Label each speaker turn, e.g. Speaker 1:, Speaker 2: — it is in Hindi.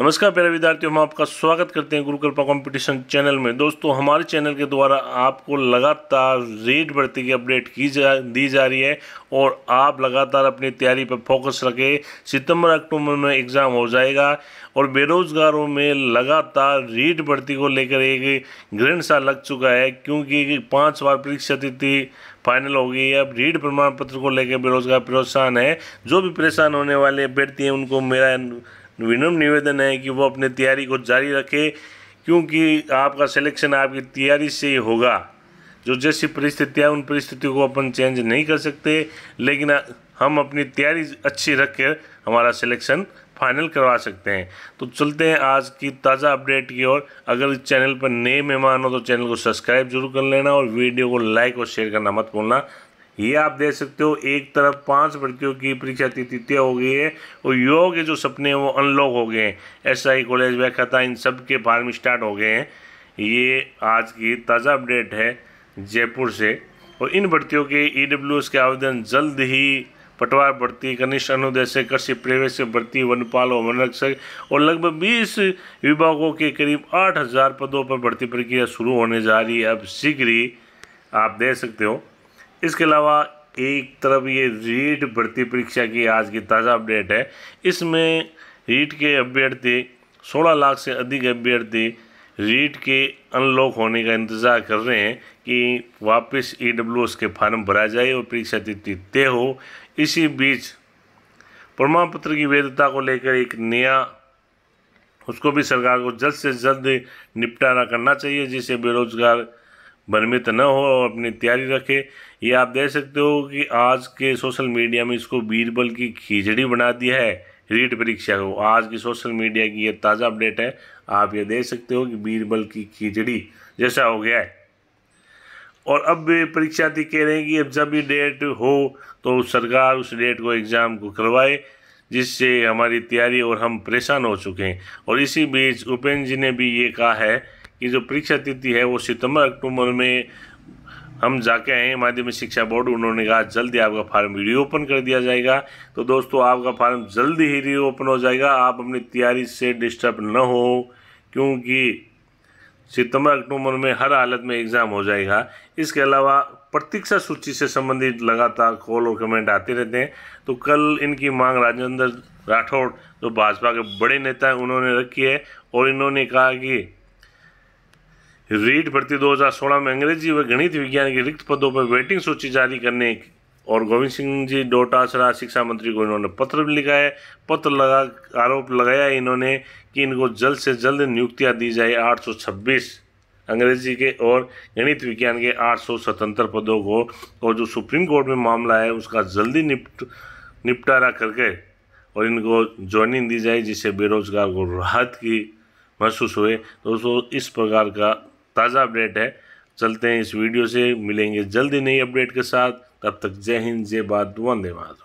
Speaker 1: नमस्कार प्यारे विद्यार्थियों हम आपका स्वागत करते हैं गुरुकृपा कंपटीशन चैनल में दोस्तों हमारे चैनल के द्वारा आपको लगातार रेट बढ़ती की अपडेट की जा दी जा रही है और आप लगातार अपनी तैयारी पर फोकस रखें सितंबर अक्टूबर में एग्ज़ाम हो जाएगा और बेरोज़गारों में लगातार रेट भर्ती को लेकर एक ग्रहण सा लग चुका है क्योंकि पाँच बार परीक्षा तिथि फाइनल हो गई है अब रीड प्रमाण पत्र को लेकर बेरोजगार परेशान है जो भी परेशान होने वाले अभ्यर्थी हैं उनको मेरा विनम्र निवेदन है कि वो अपने तैयारी को जारी रखे क्योंकि आपका सिलेक्शन आपकी तैयारी से ही होगा जो जैसी परिस्थितियाँ उन परिस्थितियों को अपन चेंज नहीं कर सकते लेकिन हम अपनी तैयारी अच्छी रख कर हमारा सिलेक्शन फाइनल करवा सकते हैं तो चलते हैं आज की ताज़ा अपडेट की ओर अगर इस चैनल पर नए मेहमान हो तो चैनल को सब्सक्राइब जरूर कर लेना और वीडियो को लाइक और शेयर करना मत भूलना ये आप देख सकते हो एक तरफ पांच भर्तियों की परीक्षा तय हो गई है और योग के जो सपने हैं वो अनलॉक हो गए हैं एस आई कॉलेज व्याख्याता इन सब के फार्म स्टार्ट हो गए हैं ये आज की ताज़ा अपडेट है जयपुर से और इन भर्तियों के ई e के आवेदन जल्द ही पटवार भर्ती कनिष्ठ अनुदेशक कृषि प्रवेश भर्ती वनपाल और वनरक्षक और लगभग बीस विभागों के करीब हज़ार पदों पर भर्ती प्रक्रिया शुरू होने जा रही है अब शीघ्र ही आप देख सकते हो इसके अलावा एक तरफ ये रीट भर्ती परीक्षा की आज की ताज़ा अपडेट है इसमें रीट के अभ्यर्थी 16 लाख से अधिक अभ्यर्थी रीट के अनलॉक होने का इंतज़ार कर रहे हैं कि वापस ई के फार्म भरा जाए और परीक्षा तिथि तय हो इसी बीच प्रमाण पत्र की वैधता को लेकर एक नया उसको भी सरकार को जल्द से जल्द निपटारा करना चाहिए जिससे बेरोजगार भ्रमित न हो और अपनी तैयारी रखे ये आप देख सकते हो कि आज के सोशल मीडिया में इसको बीरबल की खिचड़ी बना दिया है रीट परीक्षा को आज की सोशल मीडिया की ये ताज़ा अपडेट है आप ये देख सकते हो कि बीरबल की खिचड़ी जैसा हो गया है और अब परीक्षार्थी कह रहे हैं कि अब जब भी डेट हो तो सरकार उस डेट को एग्ज़ाम को करवाए जिससे हमारी तैयारी और हम परेशान हो चुके हैं और इसी बीच उपेंद्र जी ने भी ये कहा है की जो परीक्षा तिथि है वो सितंबर अक्टूबर में हम जाके आए हैं माध्यमिक शिक्षा बोर्ड उन्होंने कहा जल्दी आपका फार्म रीओपन कर दिया जाएगा तो दोस्तों आपका फार्म जल्दी ही रीओपन हो जाएगा आप अपनी तैयारी से डिस्टर्ब न हो क्योंकि सितंबर अक्टूबर में हर हालत में एग्ज़ाम हो जाएगा इसके अलावा प्रतीक्षा सूची से संबंधित लगातार कॉल और कमेंट आते रहते हैं तो कल इनकी मांग राजेंद्र राठौड़ जो भाजपा के बड़े नेता हैं उन्होंने रखी है और इन्होंने कहा कि रीट भर्ती 2016 में अंग्रेजी व गणित विज्ञान के रिक्त पदों पर वेटिंग सूची जारी करने और गोविंद सिंह जी डोटासरा शिक्षा मंत्री को इन्होंने पत्र भी लिखा है पत्र लगा आरोप लगाया इन्होंने कि इनको जल्द से जल्द नियुक्तियां दी जाए 826 अंग्रेजी के और गणित विज्ञान के स्वतंत्र पदों को और जो सुप्रीम कोर्ट में मामला है उसका जल्दी निपट निपटारा करके और इनको ज्वाइनिंग दी जाए जिससे बेरोजगार को राहत की महसूस हुए दोस्तों इस प्रकार का ताज़ा अपडेट है चलते हैं इस वीडियो से मिलेंगे जल्दी नई अपडेट के साथ तब तक जय हिंद जय बात वंदे मातरम